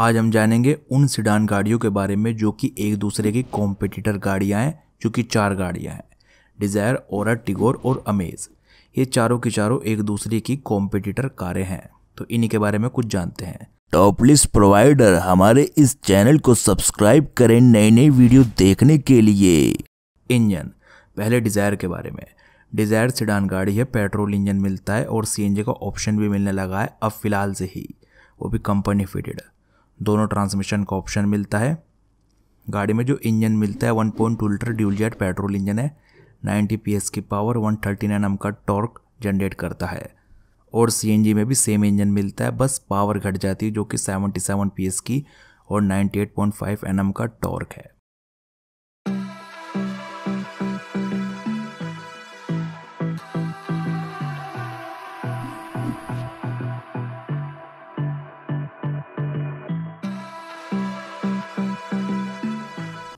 आज हम जानेंगे उन सिडान गाड़ियों के बारे में जो कि एक दूसरे की कॉम्पिटिटर गाड़ियाँ हैं जो कि चार गाड़ियाँ हैं डिज़ायर और टिगोर और अमेज ये चारों की चारों एक दूसरे की कॉम्पिटिटर कारें हैं तो इन्हीं के बारे में कुछ जानते हैं टॉपलिस्ट प्रोवाइडर हमारे इस चैनल को सब्सक्राइब करें नई नई वीडियो देखने के लिए इंजन पहले डिज़ायर के बारे में डिज़ायर सिडान गाड़ी है पेट्रोल इंजन मिलता है और सी का ऑप्शन भी मिलने लगा है अब फिलहाल से ही वो भी कंपनी फिटेड है दोनों ट्रांसमिशन का ऑप्शन मिलता है गाड़ी में जो इंजन मिलता है 1.2 litre dual jet petrol engine है 90 पी की पावर 139 एम का टॉर्क जनरेट करता है और सी में भी सेम इंजन मिलता है बस पावर घट जाती है जो कि 77 सेवन की और 98.5 एट का टॉर्क है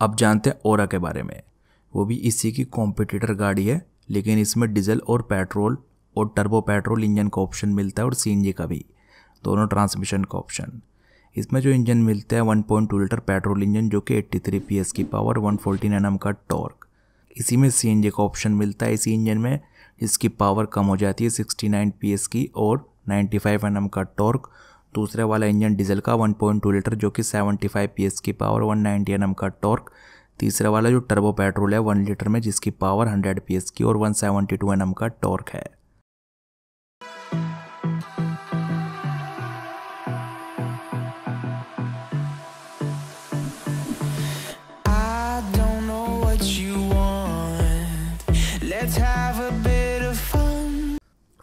अब जानते हैं ओरा के बारे में वो भी इसी की कॉम्पिटिटर गाड़ी है लेकिन इसमें डीजल और पेट्रोल और टर्बो पेट्रोल इंजन का ऑप्शन मिलता है और सी का भी दोनों ट्रांसमिशन का ऑप्शन इसमें जो इंजन मिलता है 1.2 लीटर पेट्रोल इंजन जो कि 83 पी की पावर 114 एन का टॉर्क इसी में सी का ऑप्शन मिलता है इसी इंजन में इसकी पावर कम हो जाती है 69 नाइन की और 95 फाइव का टॉर्क दूसरे वाला इंजन डीजल का 1.2 लीटर जो कि 75 पीएस की पावर 190 नाइन्टी का टॉर्क तीसरा वाला जो टर्बो पेट्रोल है वन लीटर में जिसकी पावर 100 पी की और 172 सेवेंटी का टॉर्क है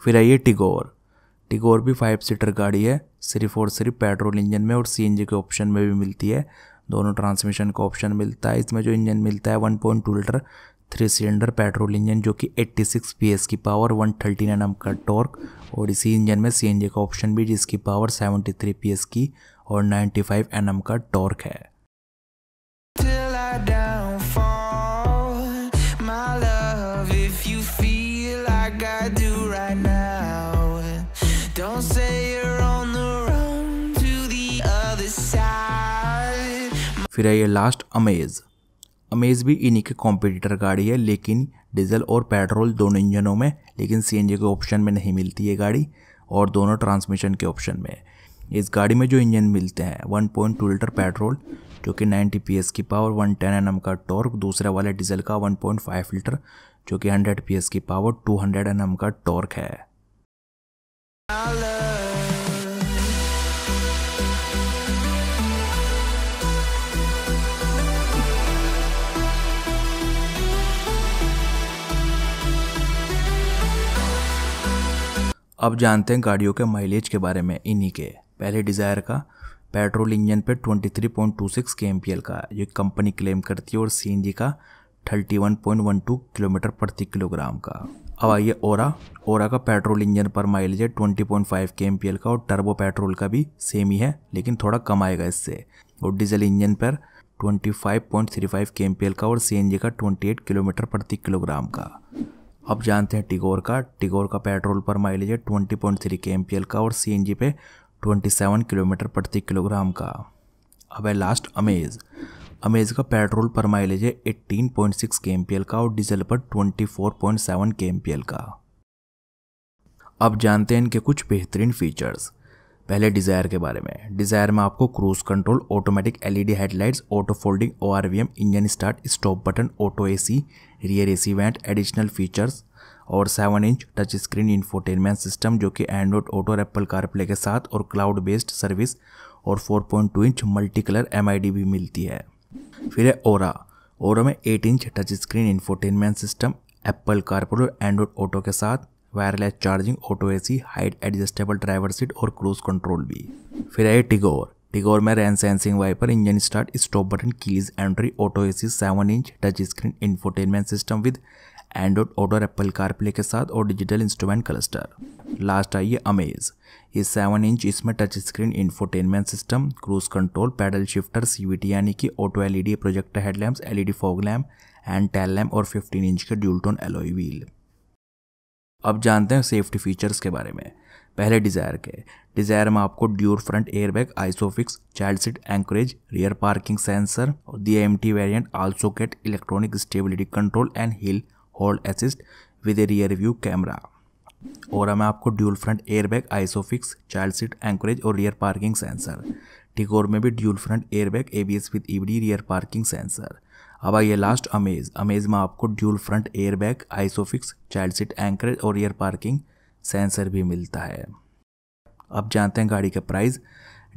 फिर आइए टिगोर टिगोर भी फाइव सीटर गाड़ी है सिर्फ और सिर्फ पेट्रोल इंजन में और सीएनजी के ऑप्शन में भी मिलती है दोनों ट्रांसमिशन का ऑप्शन मिलता है इसमें जो इंजन मिलता है one point two litre three cylinder petrol engine जो कि 86 एस की पावर वन नाइन एम का टॉर्क और इसी इंजन में सी का ऑप्शन भी जिसकी पावर पी एस की और एन एम का टॉर्क है फिर है लास्ट अमेज अमेज भी इन्हीं के कॉम्पिटिटर गाड़ी है लेकिन डीजल और पेट्रोल दोनों इंजनों में लेकिन जी के ऑप्शन में नहीं मिलती ये गाड़ी और दोनों ट्रांसमिशन के ऑप्शन में इस गाड़ी में जो इंजन मिलते हैं 1.2 लीटर पेट्रोल जो कि 90 एस की पावर 110 एम का टॉर्क दूसरे वाले डीजल का 1.5 लीटर जो कि 100 एस की पावर 200 एम का टॉर्क है अब जानते हैं गाड़ियों के माइलेज के बारे में इन्हीं के पहले डिज़ायर का पेट्रोल इंजन पे 23.26 केएमपीएल का ये कंपनी क्लेम करती है और सीएनजी का 31.12 किलोमीटर प्रति किलोग्राम का अब आइए ओरा ओरा का पेट्रोल इंजन पर माइलेज है पी एल का और टर्बो पेट्रोल का भी सेम ही है लेकिन थोड़ा कम आएगा इससे और डीजल इंजन पर 25.35 एल का और जी का 28 किलोमीटर प्रति किलोग्राम का अब जानते हैं टिगोर का टिगोर का पेट्रोल पर माइलेज है twenty point three K M P L का और सी एन जी पे ट्वेंटी सेवन किलोमीटर प्रति किलोग्राम का अब है लास्ट अमेज अमेज का पेट्रोल पर माइलेज है eighteen point six K M P L का और डीजल पर twenty four point seven K M P L का अब जानते हैं इनके कुछ बेहतरीन फीचर्स पहले डिज़ायर के बारे में डिज़ायर में आपको cruise control automatic LED headlights auto folding O engine start stop button auto AC rear AC vent additional features और seven inch touch screen infotainment system जो कि एंड्रॉयड ऑटो और एप्पल कारप्ले के साथ और क्लाउड बेस्ड सर्विस और 4.2 inch multi colour M भी मिलती है फिर है ओरा ओरा में 8 inch touch screen infotainment system Apple CarPlay और एंड्रॉयड ऑटो के साथ wireless charging auto AC height adjustable driver seat और क्रूज कंट्रोल भी फिर आई टिगोर टिगोर में rain sensing wiper engine start stop button keyless entry auto AC seven inch touch screen infotainment system with Android Auto Apple Play के साथ और digital instrument cluster last आइए Amaze ये seven inch इसमें touch screen infotainment system cruise control paddle shifter CVT यानी कि auto LED projector headlamp LED fog lamp and tail lamp और 15 inch के ड्यूल्टोन एलोई व्हील अब जानते हैं सेफ्टी फीचर्स के बारे में पहले डिज़ायर के डिज़ायर में आपको dual front airbag ISOFIX child seat anchorage rear parking sensor और the M T variant also get electronic stability control and hill hold assist with a rear view camera और में आपको dual front airbag ISOFIX child seat anchorage और rear parking sensor Tigor में भी dual front airbag A B S with the rear parking sensor अब आइए last Amaze Amaze में आपको dual front airbag ISOFIX child seat anchorage और rear parking sensor भी मिलता है अब जानते हैं गाड़ी का प्राइस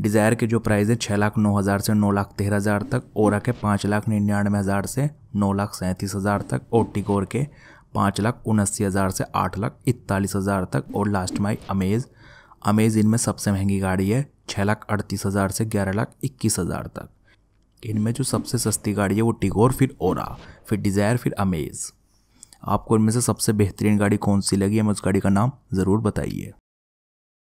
डिज़ायर के जो प्राइस है छः लाख नौ हज़ार से नौ लाख तेरह हज़ार तक ओरा के पाँच लाख निन्यानवे हज़ार से नौ लाख सैंतीस हज़ार तक और टिकोर के पाँच लाख उनासी हज़ार से आठ लाख इकतालीस हज़ार तक और लास्ट में अमेज़ अमेज़ इनमें सबसे महंगी गाड़ी है छः लाख अड़तीस हज़ार से ग्यारह लाख इक्कीस हज़ार तक इनमें जो सबसे सस्ती गाड़ी है वो टिगोर फिर ओरा फिर डिज़ायर फिर अमेज़ आपको इनमें से सबसे बेहतरीन गाड़ी कौन सी लगी हमें उस गाड़ी का नाम ज़रूर बताइए